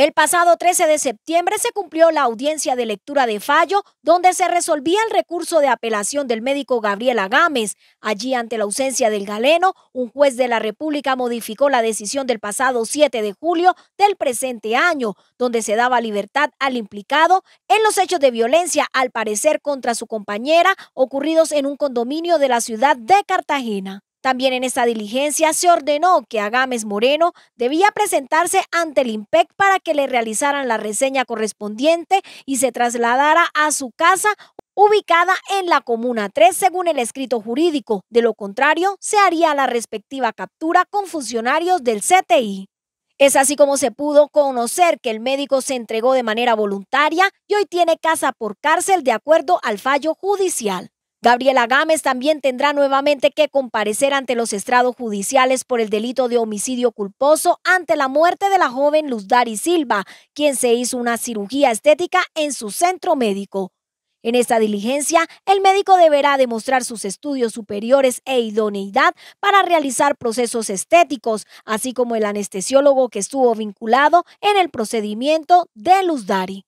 El pasado 13 de septiembre se cumplió la audiencia de lectura de fallo, donde se resolvía el recurso de apelación del médico Gabriel Agámez. Allí, ante la ausencia del galeno, un juez de la República modificó la decisión del pasado 7 de julio del presente año, donde se daba libertad al implicado en los hechos de violencia, al parecer contra su compañera, ocurridos en un condominio de la ciudad de Cartagena. También en esta diligencia se ordenó que Agames Moreno debía presentarse ante el IMPEC para que le realizaran la reseña correspondiente y se trasladara a su casa ubicada en la Comuna 3 según el escrito jurídico. De lo contrario, se haría la respectiva captura con funcionarios del CTI. Es así como se pudo conocer que el médico se entregó de manera voluntaria y hoy tiene casa por cárcel de acuerdo al fallo judicial. Gabriela Gámez también tendrá nuevamente que comparecer ante los estrados judiciales por el delito de homicidio culposo ante la muerte de la joven Dari Silva, quien se hizo una cirugía estética en su centro médico. En esta diligencia, el médico deberá demostrar sus estudios superiores e idoneidad para realizar procesos estéticos, así como el anestesiólogo que estuvo vinculado en el procedimiento de Luzdari.